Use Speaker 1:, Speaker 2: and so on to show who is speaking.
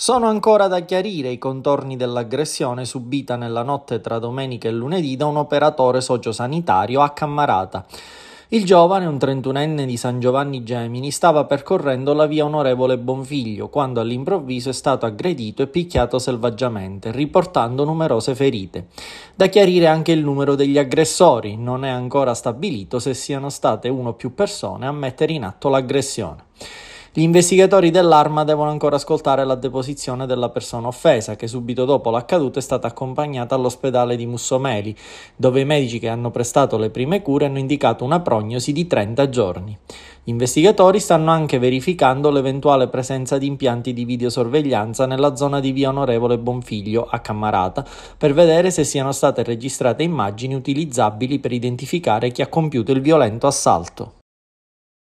Speaker 1: Sono ancora da chiarire i contorni dell'aggressione subita nella notte tra domenica e lunedì da un operatore sociosanitario a Cammarata. Il giovane, un trentunenne di San Giovanni Gemini, stava percorrendo la via Onorevole Bonfiglio quando all'improvviso è stato aggredito e picchiato selvaggiamente, riportando numerose ferite. Da chiarire anche il numero degli aggressori, non è ancora stabilito se siano state uno o più persone a mettere in atto l'aggressione. Gli investigatori dell'arma devono ancora ascoltare la deposizione della persona offesa, che subito dopo l'accaduto è stata accompagnata all'ospedale di Mussomeli, dove i medici che hanno prestato le prime cure hanno indicato una prognosi di 30 giorni. Gli investigatori stanno anche verificando l'eventuale presenza di impianti di videosorveglianza nella zona di via Onorevole Bonfiglio a Cammarata per vedere se siano state registrate immagini utilizzabili per identificare chi ha compiuto il violento assalto.